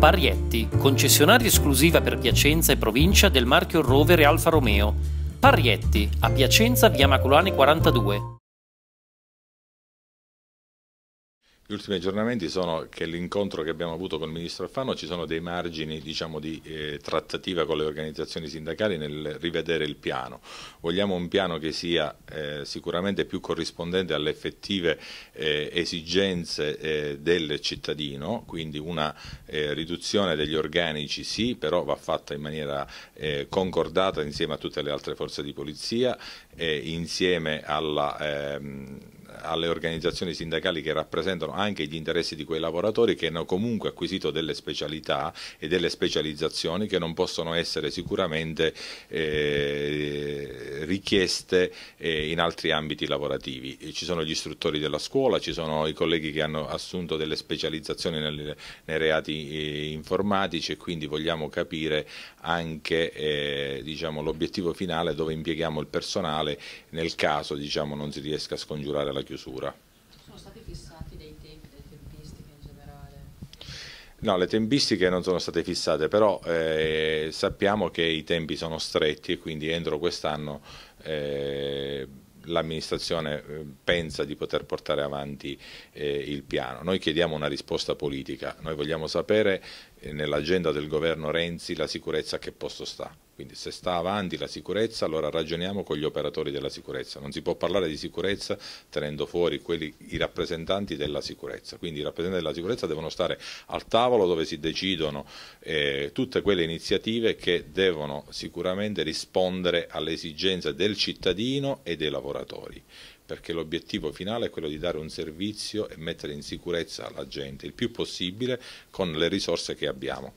Parietti, concessionaria esclusiva per Piacenza e provincia del marchio Rover e Alfa Romeo. Parietti, a Piacenza via Macolani 42. Gli ultimi aggiornamenti sono che l'incontro che abbiamo avuto con il Ministro Alfano ci sono dei margini diciamo, di eh, trattativa con le organizzazioni sindacali nel rivedere il piano. Vogliamo un piano che sia eh, sicuramente più corrispondente alle effettive eh, esigenze eh, del cittadino, quindi una eh, riduzione degli organici sì, però va fatta in maniera eh, concordata insieme a tutte le altre forze di polizia, insieme alla... Ehm, alle organizzazioni sindacali che rappresentano anche gli interessi di quei lavoratori che hanno comunque acquisito delle specialità e delle specializzazioni che non possono essere sicuramente eh, richieste eh, in altri ambiti lavorativi. Ci sono gli istruttori della scuola, ci sono i colleghi che hanno assunto delle specializzazioni nei, nei reati eh, informatici e quindi vogliamo capire anche eh, diciamo, l'obiettivo finale dove impieghiamo il personale nel caso diciamo, non si riesca a scongiurare la chiusura. Sono stati fissati dei tempi, delle tempistiche in generale? No, le tempistiche non sono state fissate, però eh, sappiamo che i tempi sono stretti e quindi entro quest'anno eh, l'amministrazione eh, pensa di poter portare avanti eh, il piano. Noi chiediamo una risposta politica, noi vogliamo sapere nell'agenda del governo Renzi la sicurezza a che posto sta. Quindi se sta avanti la sicurezza allora ragioniamo con gli operatori della sicurezza. Non si può parlare di sicurezza tenendo fuori quelli, i rappresentanti della sicurezza. Quindi i rappresentanti della sicurezza devono stare al tavolo dove si decidono eh, tutte quelle iniziative che devono sicuramente rispondere alle esigenze del cittadino e dei lavoratori perché l'obiettivo finale è quello di dare un servizio e mettere in sicurezza la gente il più possibile con le risorse che abbiamo.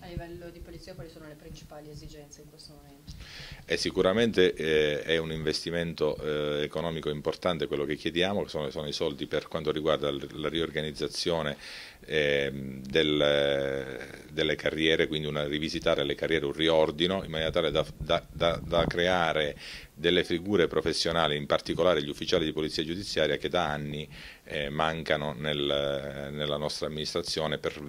A livello di polizia quali sono le principali esigenze in questo momento? E sicuramente eh, è un investimento eh, economico importante quello che chiediamo, sono, sono, i soldi per quanto riguarda la riorganizzazione eh, del delle carriere, quindi una rivisitare le carriere, un riordino, in maniera tale da, da, da, da creare delle figure professionali, in particolare gli ufficiali di polizia giudiziaria che da anni eh, mancano nel, nella nostra amministrazione per,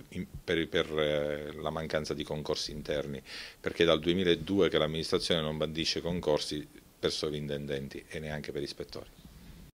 per, per, eh, la mancanza di concorsi interni, perché dal 2002 che l'amministrazione non bandisce concorsi per sovrintendenti e neanche per ispettori.